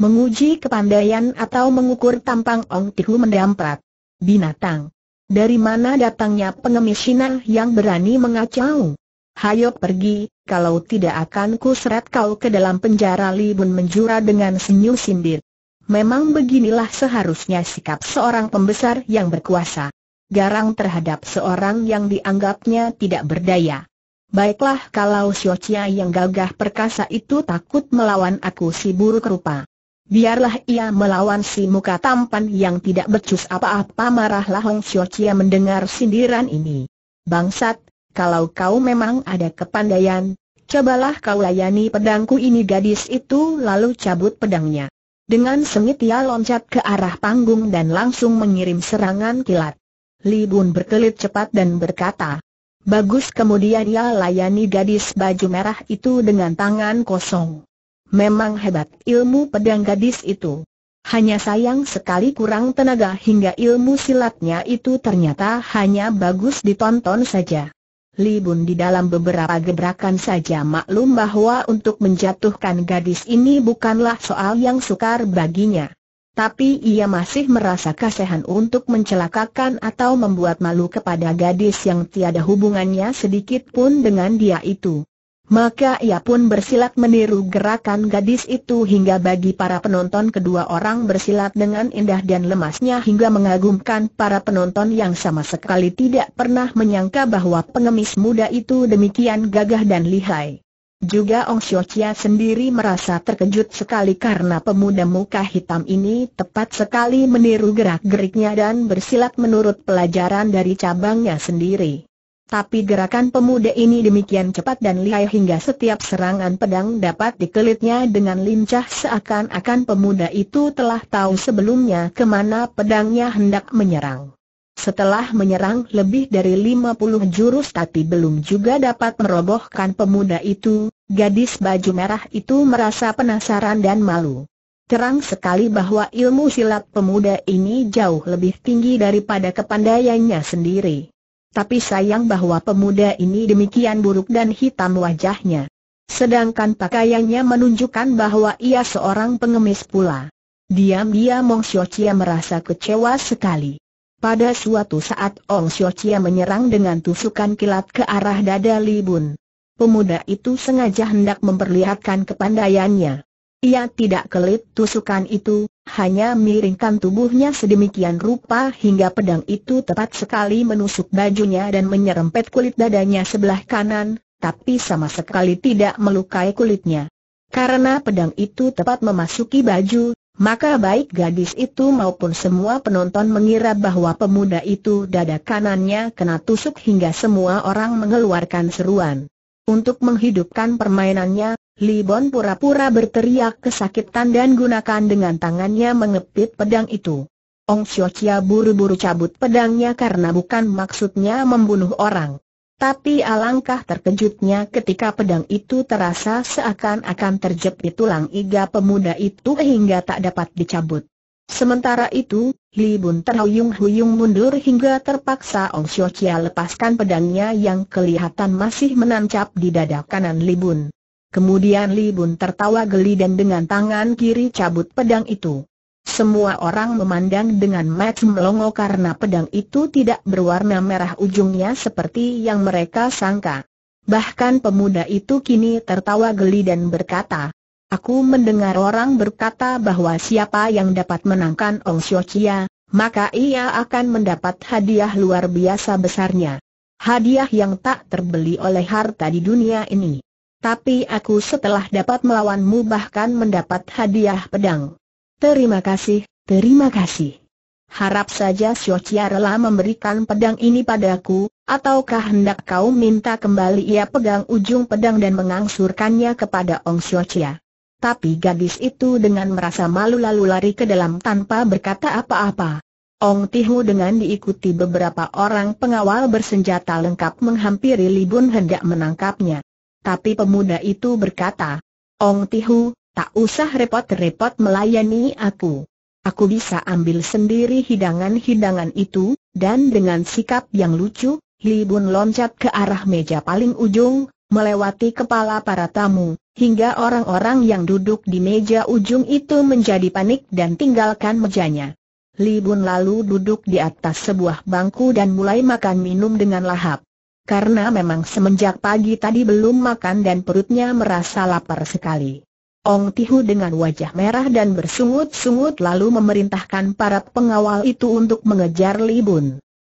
Menguji kepandaian atau mengukur tampang Ong Tihu mendamprat. Binatang. Dari mana datangnya pengemis Cina yang berani mengacau? Hayo pergi, kalau tidak akan kuseret kau ke dalam penjara Li menjura dengan senyum sindir. Memang beginilah seharusnya sikap seorang pembesar yang berkuasa. Garang terhadap seorang yang dianggapnya tidak berdaya. Baiklah kalau Siocia yang gagah perkasa itu takut melawan aku si buruk rupa. Biarlah ia melawan si muka tampan yang tidak becus apa-apa marahlah Hong Siocia mendengar sindiran ini. Bangsat, kalau kau memang ada kepandaian, cobalah kau layani pedangku ini gadis itu lalu cabut pedangnya. Dengan sengit ia loncat ke arah panggung dan langsung mengirim serangan kilat. Li Bun berkelit cepat dan berkata, Bagus kemudian ia layani gadis baju merah itu dengan tangan kosong. Memang hebat ilmu pedang gadis itu. Hanya sayang sekali kurang tenaga hingga ilmu silatnya itu ternyata hanya bagus ditonton saja. Libun di dalam beberapa gebrakan saja maklum bahwa untuk menjatuhkan gadis ini bukanlah soal yang sukar baginya tapi ia masih merasa kasihan untuk mencelakakan atau membuat malu kepada gadis yang tiada hubungannya sedikit pun dengan dia itu. Maka ia pun bersilat meniru gerakan gadis itu hingga bagi para penonton kedua orang bersilat dengan indah dan lemasnya hingga mengagumkan para penonton yang sama sekali tidak pernah menyangka bahwa pengemis muda itu demikian gagah dan lihai. Juga Ong Sio Chia sendiri merasa terkejut sekali karena pemuda muka hitam ini tepat sekali meniru gerak-geriknya dan bersilat menurut pelajaran dari cabangnya sendiri. Tapi gerakan pemuda ini demikian cepat dan lihai hingga setiap serangan pedang dapat dikelitnya dengan lincah seakan-akan pemuda itu telah tahu sebelumnya kemana pedangnya hendak menyerang. Setelah menyerang lebih dari 50 jurus tapi belum juga dapat merobohkan pemuda itu, gadis baju merah itu merasa penasaran dan malu. Terang sekali bahwa ilmu silat pemuda ini jauh lebih tinggi daripada kepandaiannya sendiri. Tapi sayang bahwa pemuda ini demikian buruk dan hitam wajahnya. Sedangkan pakaiannya menunjukkan bahwa ia seorang pengemis pula. Diam-diam Mong Xiao Chia merasa kecewa sekali. Pada suatu saat Ong Xiochia menyerang dengan tusukan kilat ke arah dada Li Bun. Pemuda itu sengaja hendak memperlihatkan kepandaiannya. Ia tidak kelit tusukan itu, hanya miringkan tubuhnya sedemikian rupa hingga pedang itu tepat sekali menusuk bajunya dan menyerempet kulit dadanya sebelah kanan, tapi sama sekali tidak melukai kulitnya. Karena pedang itu tepat memasuki baju, maka baik gadis itu maupun semua penonton mengira bahwa pemuda itu dada kanannya kena tusuk hingga semua orang mengeluarkan seruan. Untuk menghidupkan permainannya, Libon pura-pura berteriak kesakitan dan gunakan dengan tangannya mengepit pedang itu. Ong Xiao buru-buru cabut pedangnya karena bukan maksudnya membunuh orang. Tapi alangkah terkejutnya ketika pedang itu terasa seakan-akan terjepit tulang iga pemuda itu hingga tak dapat dicabut. Sementara itu, Li Bun terhuyung-huyung mundur hingga terpaksa Ong Xiu Chia lepaskan pedangnya yang kelihatan masih menancap di dada kanan Li Bun. Kemudian Li Bun tertawa geli dan dengan tangan kiri cabut pedang itu. Semua orang memandang dengan mata melongo karena pedang itu tidak berwarna merah ujungnya seperti yang mereka sangka. Bahkan pemuda itu kini tertawa geli dan berkata, Aku mendengar orang berkata bahwa siapa yang dapat menangkan Ong Sio Chia, maka ia akan mendapat hadiah luar biasa besarnya. Hadiah yang tak terbeli oleh harta di dunia ini. Tapi aku setelah dapat melawanmu bahkan mendapat hadiah pedang. Terima kasih, terima kasih. Harap saja Xiao Chia rela memberikan pedang ini padaku, ataukah hendak kau minta kembali ia pegang ujung pedang dan mengangsurkannya kepada Ong Xiao Chia. Tapi gadis itu dengan merasa malu lalu lari ke dalam tanpa berkata apa-apa. Ong Tihu dengan diikuti beberapa orang pengawal bersenjata lengkap menghampiri Libun hendak menangkapnya. Tapi pemuda itu berkata, Ong Tihu, Tak usah repot-repot melayani aku. Aku bisa ambil sendiri hidangan-hidangan itu, dan dengan sikap yang lucu, Li Bun loncat ke arah meja paling ujung, melewati kepala para tamu, hingga orang-orang yang duduk di meja ujung itu menjadi panik dan tinggalkan mejanya. Li lalu duduk di atas sebuah bangku dan mulai makan minum dengan lahap. Karena memang semenjak pagi tadi belum makan dan perutnya merasa lapar sekali. Ong Tihu dengan wajah merah dan bersungut-sungut lalu memerintahkan para pengawal itu untuk mengejar Li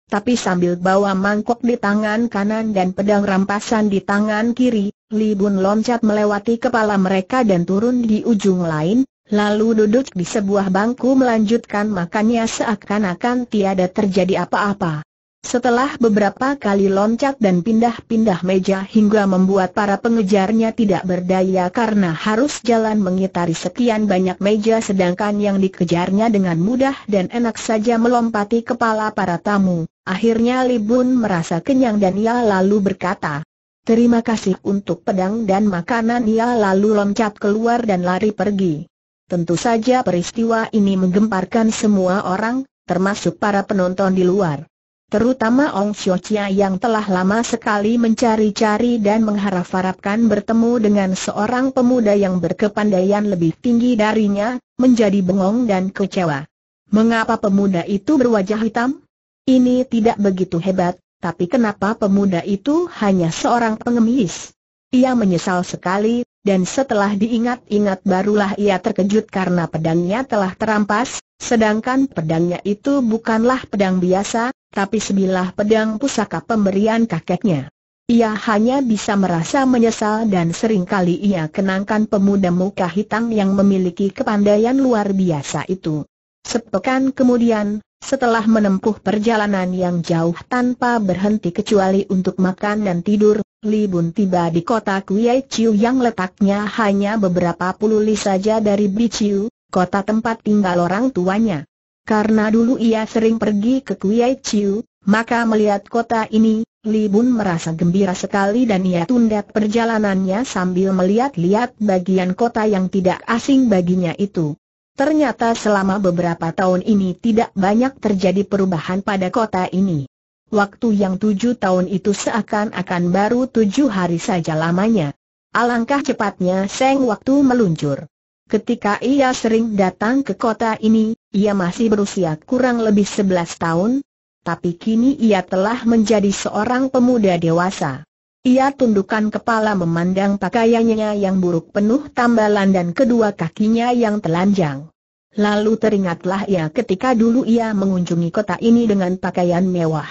Tapi sambil bawa mangkok di tangan kanan dan pedang rampasan di tangan kiri, Li Bun loncat melewati kepala mereka dan turun di ujung lain, lalu duduk di sebuah bangku melanjutkan makannya seakan-akan tiada terjadi apa-apa. Setelah beberapa kali loncat dan pindah-pindah meja hingga membuat para pengejarnya tidak berdaya karena harus jalan mengitari sekian banyak meja sedangkan yang dikejarnya dengan mudah dan enak saja melompati kepala para tamu, akhirnya Libun merasa kenyang dan ia lalu berkata, Terima kasih untuk pedang dan makanan ia lalu loncat keluar dan lari pergi. Tentu saja peristiwa ini menggemparkan semua orang, termasuk para penonton di luar terutama Ong Sio Chia yang telah lama sekali mencari-cari dan mengharap-harapkan bertemu dengan seorang pemuda yang berkepandaian lebih tinggi darinya, menjadi bengong dan kecewa. Mengapa pemuda itu berwajah hitam? Ini tidak begitu hebat, tapi kenapa pemuda itu hanya seorang pengemis? Ia menyesal sekali, dan setelah diingat-ingat barulah ia terkejut karena pedangnya telah terampas, sedangkan pedangnya itu bukanlah pedang biasa, tapi sebilah pedang pusaka pemberian kakeknya. Ia hanya bisa merasa menyesal dan seringkali ia kenangkan pemuda muka hitam yang memiliki kepandaian luar biasa itu. Sepekan kemudian, setelah menempuh perjalanan yang jauh tanpa berhenti kecuali untuk makan dan tidur, Li Bun tiba di kota Kuei Chiu yang letaknya hanya beberapa puluh li saja dari Biciu, kota tempat tinggal orang tuanya. Karena dulu ia sering pergi ke Kuei Chiu, maka melihat kota ini, Li Bun merasa gembira sekali dan ia tunda perjalanannya sambil melihat-lihat bagian kota yang tidak asing baginya itu. Ternyata selama beberapa tahun ini tidak banyak terjadi perubahan pada kota ini. Waktu yang tujuh tahun itu seakan-akan baru tujuh hari saja lamanya. Alangkah cepatnya Seng waktu meluncur. Ketika ia sering datang ke kota ini, ia masih berusia kurang lebih sebelas tahun, tapi kini ia telah menjadi seorang pemuda dewasa. Ia tundukkan kepala memandang pakaiannya yang buruk penuh tambalan dan kedua kakinya yang telanjang. Lalu teringatlah ia ketika dulu ia mengunjungi kota ini dengan pakaian mewah.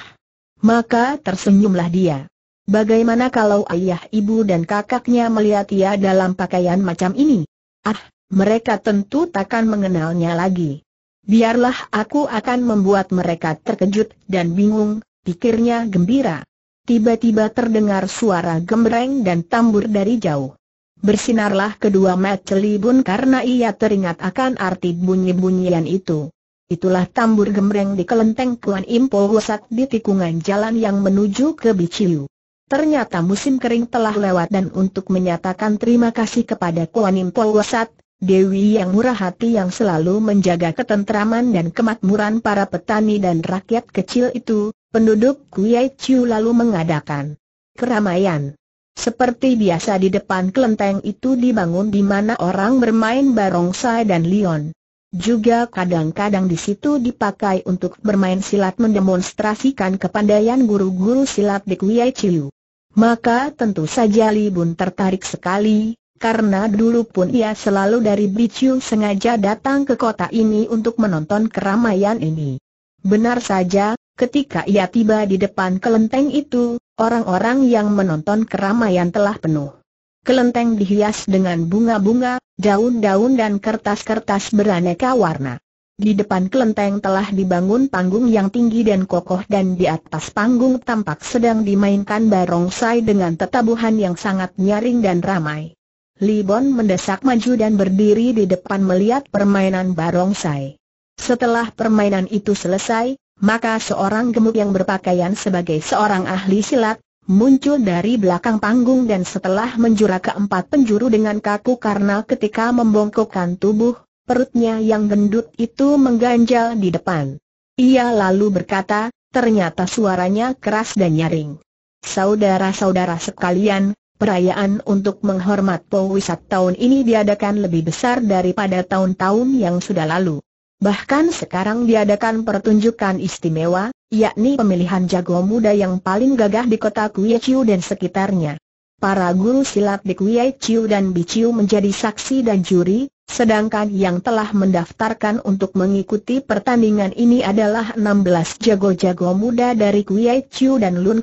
Maka tersenyumlah dia. Bagaimana kalau ayah ibu dan kakaknya melihat ia dalam pakaian macam ini? Ah, mereka tentu takkan mengenalnya lagi. Biarlah aku akan membuat mereka terkejut dan bingung, pikirnya gembira. Tiba-tiba terdengar suara gembreng dan tambur dari jauh. Bersinarlah kedua mata celibun karena ia teringat akan arti bunyi-bunyian itu. Itulah tambur gembreng di kelenteng Kuan Impo Husat di tikungan jalan yang menuju ke Biciu. Ternyata musim kering telah lewat dan untuk menyatakan terima kasih kepada Kuan Impo Husat, Dewi yang murah hati yang selalu menjaga ketentraman dan kemakmuran para petani dan rakyat kecil itu, penduduk Kuyai Chiu lalu mengadakan keramaian. Seperti biasa di depan kelenteng itu dibangun di mana orang bermain barongsai dan lion. Juga kadang-kadang di situ dipakai untuk bermain silat mendemonstrasikan kepandaian guru-guru silat di Kuei Chiu. Maka tentu saja Li Bun tertarik sekali, karena dulu pun ia selalu dari Biciu sengaja datang ke kota ini untuk menonton keramaian ini. Benar saja, ketika ia tiba di depan kelenteng itu, orang-orang yang menonton keramaian telah penuh. Kelenteng dihias dengan bunga-bunga, daun-daun dan kertas-kertas beraneka warna. Di depan kelenteng telah dibangun panggung yang tinggi dan kokoh dan di atas panggung tampak sedang dimainkan barongsai dengan tetabuhan yang sangat nyaring dan ramai. Libon mendesak maju dan berdiri di depan melihat permainan barongsai. Setelah permainan itu selesai, maka seorang gemuk yang berpakaian sebagai seorang ahli silat, muncul dari belakang panggung dan setelah menjura ke empat penjuru dengan kaku karena ketika membongkokkan tubuh, perutnya yang gendut itu mengganjal di depan. Ia lalu berkata, ternyata suaranya keras dan nyaring. Saudara-saudara sekalian, perayaan untuk menghormat Powisat tahun ini diadakan lebih besar daripada tahun-tahun yang sudah lalu. Bahkan sekarang diadakan pertunjukan istimewa, yakni pemilihan jago muda yang paling gagah di kota Kuyaciu dan sekitarnya. Para guru silat di Kuyaciu dan Biciu menjadi saksi dan juri, sedangkan yang telah mendaftarkan untuk mengikuti pertandingan ini adalah 16 jago-jago muda dari Kuyaciu dan Lun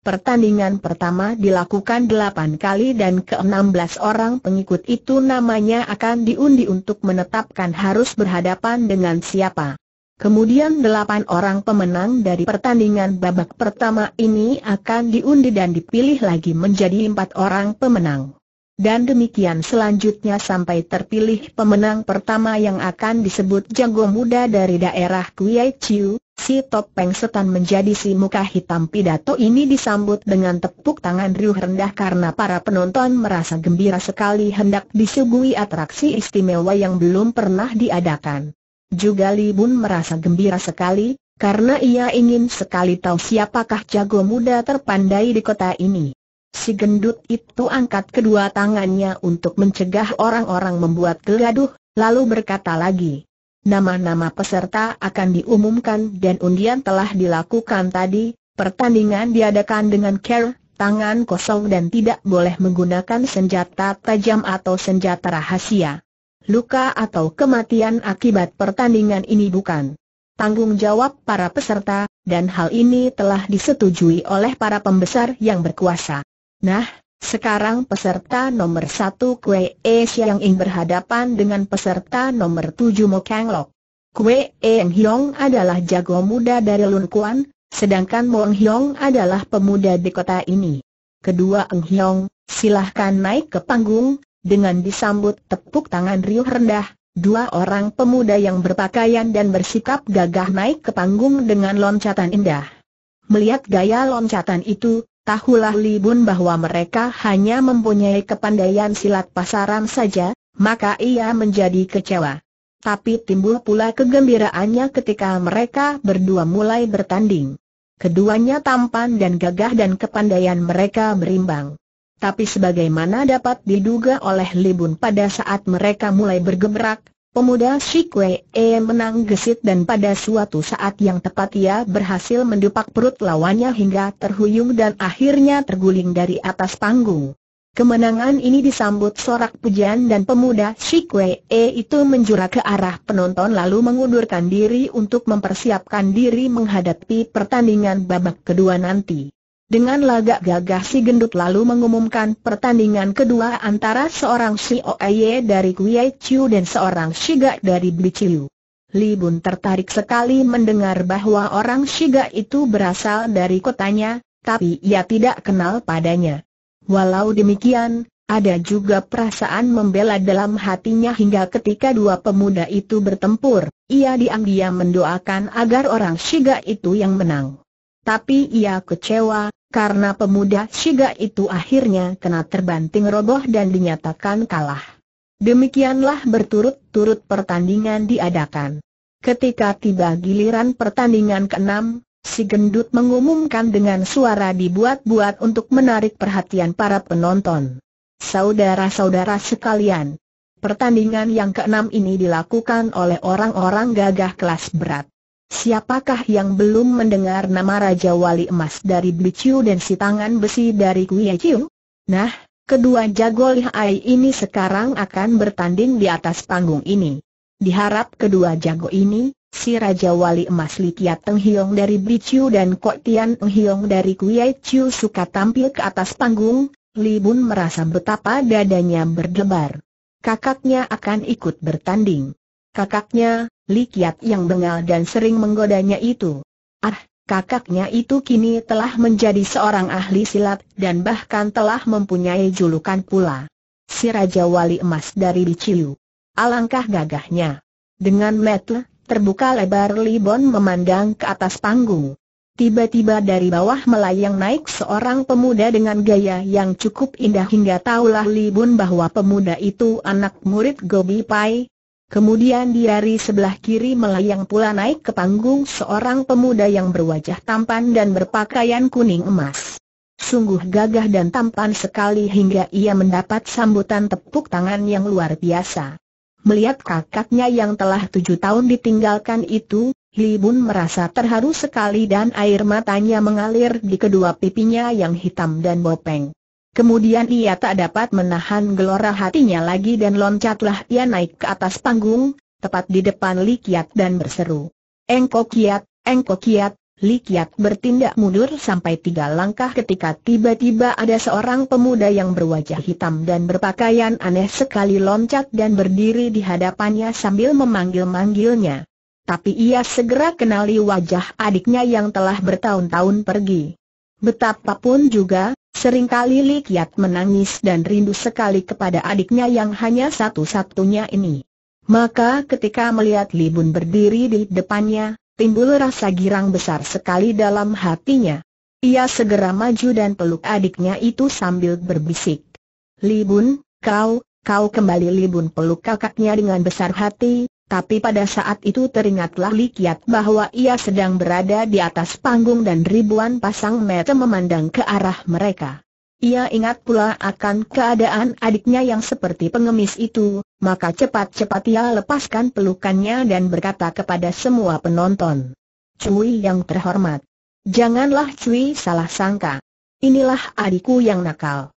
Pertandingan pertama dilakukan delapan kali dan ke-16 orang pengikut itu namanya akan diundi untuk menetapkan harus berhadapan dengan siapa. Kemudian delapan orang pemenang dari pertandingan babak pertama ini akan diundi dan dipilih lagi menjadi empat orang pemenang. Dan demikian selanjutnya sampai terpilih pemenang pertama yang akan disebut jago muda dari daerah Kuyai Chiu, si topeng setan menjadi si muka hitam pidato ini disambut dengan tepuk tangan riuh rendah karena para penonton merasa gembira sekali hendak disuguhi atraksi istimewa yang belum pernah diadakan. Juga Li Bun merasa gembira sekali, karena ia ingin sekali tahu siapakah jago muda terpandai di kota ini. Si gendut itu angkat kedua tangannya untuk mencegah orang-orang membuat gelaguh, lalu berkata lagi. Nama-nama peserta akan diumumkan dan undian telah dilakukan tadi, pertandingan diadakan dengan care, tangan kosong dan tidak boleh menggunakan senjata tajam atau senjata rahasia luka atau kematian akibat pertandingan ini bukan tanggung jawab para peserta, dan hal ini telah disetujui oleh para pembesar yang berkuasa. Nah, sekarang peserta nomor satu Kue E Siang Ing berhadapan dengan peserta nomor tujuh Mo Kang Lok. Kue E Hyong adalah jago muda dari Lun Kuan, sedangkan Mo Hyong adalah pemuda di kota ini. Kedua Eng Hyong, silahkan naik ke panggung, dengan disambut tepuk tangan riuh rendah, dua orang pemuda yang berpakaian dan bersikap gagah naik ke panggung dengan loncatan indah. Melihat gaya loncatan itu, tahulah Li Bun bahwa mereka hanya mempunyai kepandaian silat pasaran saja, maka ia menjadi kecewa. Tapi timbul pula kegembiraannya ketika mereka berdua mulai bertanding. Keduanya tampan dan gagah dan kepandaian mereka berimbang. Tapi sebagaimana dapat diduga oleh Libun pada saat mereka mulai bergerak, pemuda Shikwe E menang gesit dan pada suatu saat yang tepat ia berhasil mendupak perut lawannya hingga terhuyung dan akhirnya terguling dari atas panggung. Kemenangan ini disambut sorak pujian dan pemuda Shikwe E itu menjura ke arah penonton lalu mengundurkan diri untuk mempersiapkan diri menghadapi pertandingan babak kedua nanti. Dengan lagak gagah si gendut lalu mengumumkan pertandingan kedua antara seorang Oeye dari Kuei Chiu dan seorang Shiga dari Chiu. Li Bun tertarik sekali mendengar bahwa orang Shiga itu berasal dari kotanya, tapi ia tidak kenal padanya. Walau demikian, ada juga perasaan membela dalam hatinya hingga ketika dua pemuda itu bertempur, ia diam-diam mendoakan agar orang Shiga itu yang menang. Tapi ia kecewa, karena pemuda Shiga itu akhirnya kena terbanting roboh dan dinyatakan kalah. Demikianlah berturut-turut pertandingan diadakan. Ketika tiba giliran pertandingan keenam, si gendut mengumumkan dengan suara dibuat-buat untuk menarik perhatian para penonton. Saudara-saudara sekalian, pertandingan yang keenam ini dilakukan oleh orang-orang gagah kelas berat. Siapakah yang belum mendengar nama Raja Wali Emas dari Bliciu dan si tangan besi dari Kuyaciu? Nah, kedua jago lihai ini sekarang akan bertanding di atas panggung ini. Diharap kedua jago ini, si Raja Wali Emas Li Kia Teng Hiong dari Bliciu dan Kok Tian Teng Hiong dari Kuyaciu suka tampil ke atas panggung, Li Bun merasa betapa dadanya berdebar kakaknya akan ikut bertanding. Kakaknya, Likiat yang bengal dan sering menggodanya itu. Ah, kakaknya itu kini telah menjadi seorang ahli silat dan bahkan telah mempunyai julukan pula. Si Raja Wali Emas dari Biciu. Alangkah gagahnya. Dengan metle, terbuka lebar Libon memandang ke atas panggung. Tiba-tiba dari bawah melayang naik seorang pemuda dengan gaya yang cukup indah hingga taulah Libun bahwa pemuda itu anak murid Gobi Pai, Kemudian di hari sebelah kiri melayang pula naik ke panggung seorang pemuda yang berwajah tampan dan berpakaian kuning emas. Sungguh gagah dan tampan sekali hingga ia mendapat sambutan tepuk tangan yang luar biasa. Melihat kakaknya yang telah tujuh tahun ditinggalkan itu, Li Bun merasa terharu sekali dan air matanya mengalir di kedua pipinya yang hitam dan bopeng. Kemudian ia tak dapat menahan gelora hatinya lagi dan loncatlah ia naik ke atas panggung, tepat di depan Li Kiat dan berseru. "Engkau Kiat, Engkau Kiat, Li Kiat bertindak mundur sampai tiga langkah ketika tiba-tiba ada seorang pemuda yang berwajah hitam dan berpakaian aneh sekali loncat dan berdiri di hadapannya sambil memanggil-manggilnya. Tapi ia segera kenali wajah adiknya yang telah bertahun-tahun pergi. Betapapun juga, Seringkali Li Kiat menangis dan rindu sekali kepada adiknya yang hanya satu-satunya ini. Maka ketika melihat Li Bun berdiri di depannya, timbul rasa girang besar sekali dalam hatinya. Ia segera maju dan peluk adiknya itu sambil berbisik. Li Bun, kau, kau kembali Li Bun peluk kakaknya dengan besar hati, tapi pada saat itu teringatlah Likiat bahwa ia sedang berada di atas panggung dan ribuan pasang mata memandang ke arah mereka. Ia ingat pula akan keadaan adiknya yang seperti pengemis itu, maka cepat-cepat ia lepaskan pelukannya dan berkata kepada semua penonton. Cui yang terhormat. Janganlah Cui salah sangka. Inilah adikku yang nakal.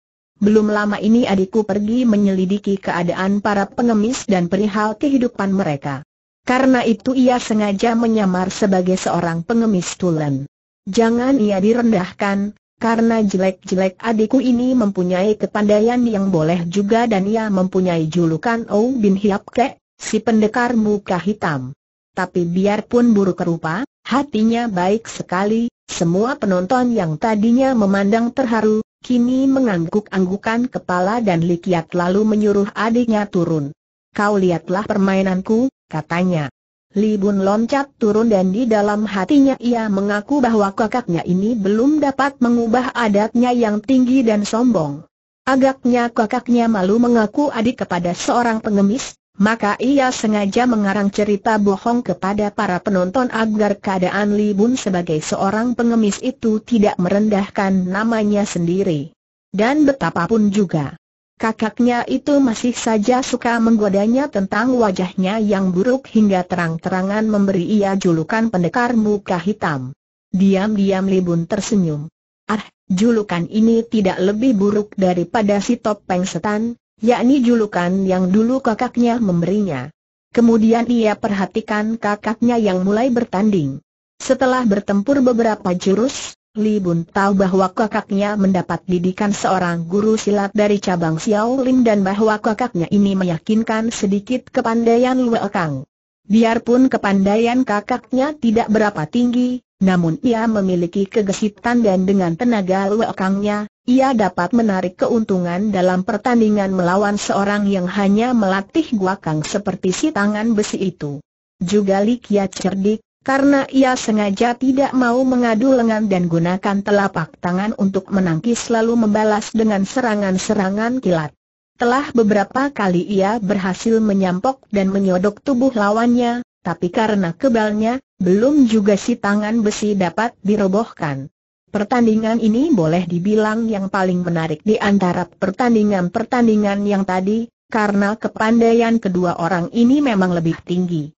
Belum lama ini adikku pergi menyelidiki keadaan para pengemis dan perihal kehidupan mereka. Karena itu ia sengaja menyamar sebagai seorang pengemis tulen. Jangan ia direndahkan, karena jelek-jelek adikku ini mempunyai kepandaian yang boleh juga dan ia mempunyai julukan Ou Bin Hiap Kek, si pendekar muka hitam. Tapi biarpun buruk rupa, hatinya baik sekali, semua penonton yang tadinya memandang terharu, kini mengangguk-anggukan kepala dan Likiat lalu menyuruh adiknya turun. Kau lihatlah permainanku, katanya. Libun loncat turun dan di dalam hatinya ia mengaku bahwa kakaknya ini belum dapat mengubah adatnya yang tinggi dan sombong. Agaknya kakaknya malu mengaku adik kepada seorang pengemis, maka ia sengaja mengarang cerita bohong kepada para penonton agar keadaan Li Bun sebagai seorang pengemis itu tidak merendahkan namanya sendiri. Dan betapapun juga, kakaknya itu masih saja suka menggodanya tentang wajahnya yang buruk hingga terang-terangan memberi ia julukan pendekar muka hitam. Diam-diam Li Bun tersenyum. Ah, julukan ini tidak lebih buruk daripada si topeng setan, yakni julukan yang dulu kakaknya memberinya. Kemudian ia perhatikan kakaknya yang mulai bertanding. Setelah bertempur beberapa jurus, Li Bun tahu bahwa kakaknya mendapat didikan seorang guru silat dari cabang Xiao Xiaolin dan bahwa kakaknya ini meyakinkan sedikit kepandaian Lue Kang. Biarpun kepandaian kakaknya tidak berapa tinggi, namun ia memiliki kegesitan dan dengan tenaga Kangnya ia dapat menarik keuntungan dalam pertandingan melawan seorang yang hanya melatih guakang seperti si tangan besi itu. Juga Li Kia cerdik, karena ia sengaja tidak mau mengadu lengan dan gunakan telapak tangan untuk menangkis lalu membalas dengan serangan-serangan kilat. Telah beberapa kali ia berhasil menyampok dan menyodok tubuh lawannya, tapi karena kebalnya, belum juga si tangan besi dapat dirobohkan. Pertandingan ini boleh dibilang yang paling menarik di antara pertandingan-pertandingan yang tadi, karena kepandaian kedua orang ini memang lebih tinggi.